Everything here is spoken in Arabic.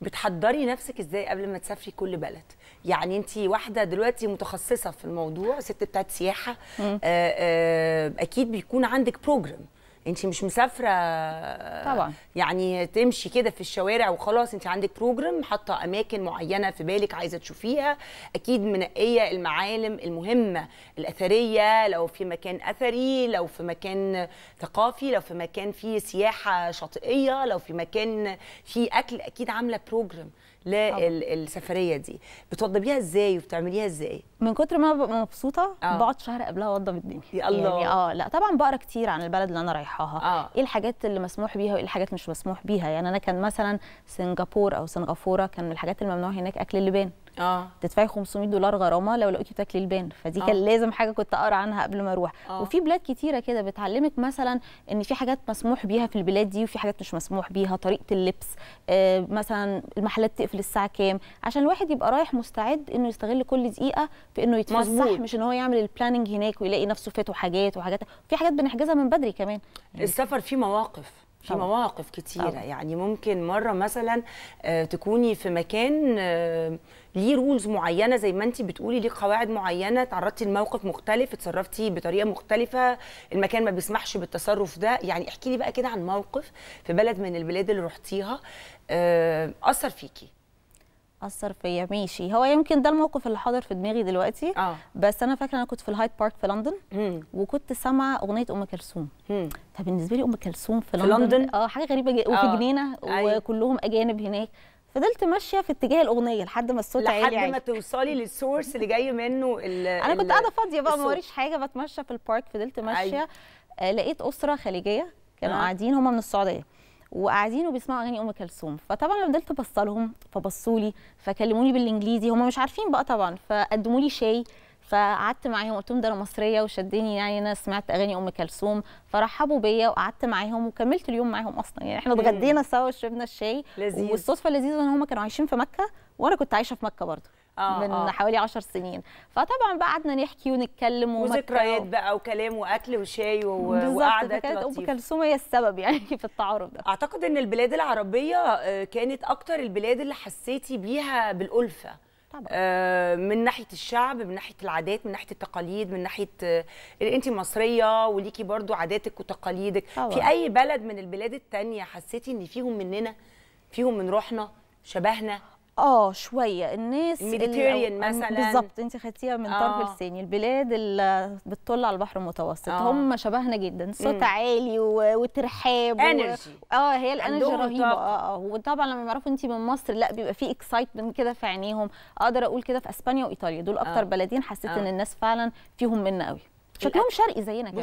بتحضري نفسك ازاي قبل ما تسافري كل بلد يعني انت واحده دلوقتي متخصصه في الموضوع ست بتاعت سياحه آآ آآ آه، آه، اكيد بيكون عندك بروجرام انت مش مسافره طبعا يعني تمشي كده في الشوارع وخلاص انت عندك بروجرام حاطه اماكن معينه في بالك عايزه تشوفيها اكيد منقيه المعالم المهمه الاثريه لو في مكان اثري لو في مكان ثقافي لو في مكان فيه سياحه شاطئيه لو في مكان فيه اكل اكيد عامله بروجرام للسفريه دي بتوضبيها ازاي وبتعمليها ازاي؟ من كتر ما ببقى مبسوطه آه. بقعد شهر قبلها اوضب الدنيا يا الله يعني اه لا طبعا بقرا كتير عن البلد اللي انا رايحه رايحاها آه. ايه الحاجات اللي مسموح بيها وايه الحاجات مش مسموح بيها يعني انا كان مثلا سنغافوره او سنغافوره كان من الحاجات الممنوعه هناك اكل اللبان اه تدفعي 500 دولار غرامه لو لقيتي بتاكلي البان فدي كان اه. لازم حاجه كنت اقرا عنها قبل ما اروح اه. وفي بلاد كتيره كده بتعلمك مثلا ان في حاجات مسموح بيها في البلاد دي وفي حاجات مش مسموح بيها طريقه اللبس آه مثلا المحلات تقفل الساعه كام عشان الواحد يبقى رايح مستعد انه يستغل كل دقيقه في انه يتفسح مزبوط. مش ان هو يعمل البلاننج هناك ويلاقي نفسه فاته حاجات وحاجات في حاجات بنحجزها من بدري كمان السفر فيه مواقف في مواقف كتيرة طبعا. يعني ممكن مرة مثلا آه، تكوني في مكان آه، ليه رولز معينة زي ما انت بتقولي ليه قواعد معينة تعرضتي لموقف مختلف اتصرفتي بطريقة مختلفة المكان ما بيسمحش بالتصرف ده يعني احكي لي بقى كده عن موقف في بلد من البلاد اللي رحتيها آه، أثر فيكي اثر فيا ماشي هو يمكن ده الموقف اللي حاضر في دماغي دلوقتي آه. بس انا فاكره انا كنت في الهايد بارك في لندن مم. وكنت سامعه اغنيه ام كلثوم فبالنسبه لي ام كلثوم في, في لندن, اه حاجه غريبه جدا وفي آه. جنينه أيوة. وكلهم اجانب هناك فضلت ماشيه في اتجاه الاغنيه لحد ما الصوت عالي لحد ما توصلي للسورس اللي جاي منه الـ انا كنت قاعده فاضيه بقى ما وريش حاجه بتمشى في البارك فضلت ماشيه أيوة. آه لقيت اسره خليجيه كانوا آه. قاعدين هم من السعوديه وقاعدين وبيسمعوا اغاني ام كلثوم فطبعا انا فضلت ابصلهم فبصوا لي فكلموني بالانجليزي هم مش عارفين بقى طبعا فقدموا لي شاي فقعدت معاهم قلت لهم ده انا مصريه وشدني يعني انا سمعت اغاني ام كلثوم فرحبوا بيا وقعدت معاهم وكملت اليوم معاهم اصلا يعني احنا اتغدينا سوا وشربنا الشاي لذيذ والصدفه اللذيذه ان هم كانوا عايشين في مكه وانا كنت عايشه في مكه برضه آه من آه. حوالي 10 سنين فطبعا بقى قعدنا نحكي ونتكلم وذكريات بقى وكلام واكل وشاي وقعده كانت ام كلثوم هي السبب يعني في التعارف ده اعتقد ان البلاد العربيه آه، كانت اكتر البلاد اللي حسيتي بيها بالالفه طبعا. آه، من ناحيه الشعب من ناحيه العادات من ناحيه التقاليد من ناحيه آه، انت مصريه وليكي برضو عاداتك وتقاليدك طبعا. في اي بلد من البلاد التانية حسيتي ان فيهم مننا فيهم من روحنا شبهنا اه شويه الناس الميديتيريان مثلا بالظبط انت خدتيها من طرف آه. لساني البلاد اللي بتطل على البحر المتوسط آه. هم شبهنا جدا صوت مم. عالي و... وترحاب انرجي و... اه هي الانرجي رهيبه اه اه وطبعا لما يعرفوا انت من مصر لا بيبقى في اكسايتمنت كده في عينيهم اقدر اقول كده في اسبانيا وايطاليا دول اكتر أوه. بلدين حسيت أوه. ان الناس فعلا فيهم منا قوي شكلهم شرقي زينا كده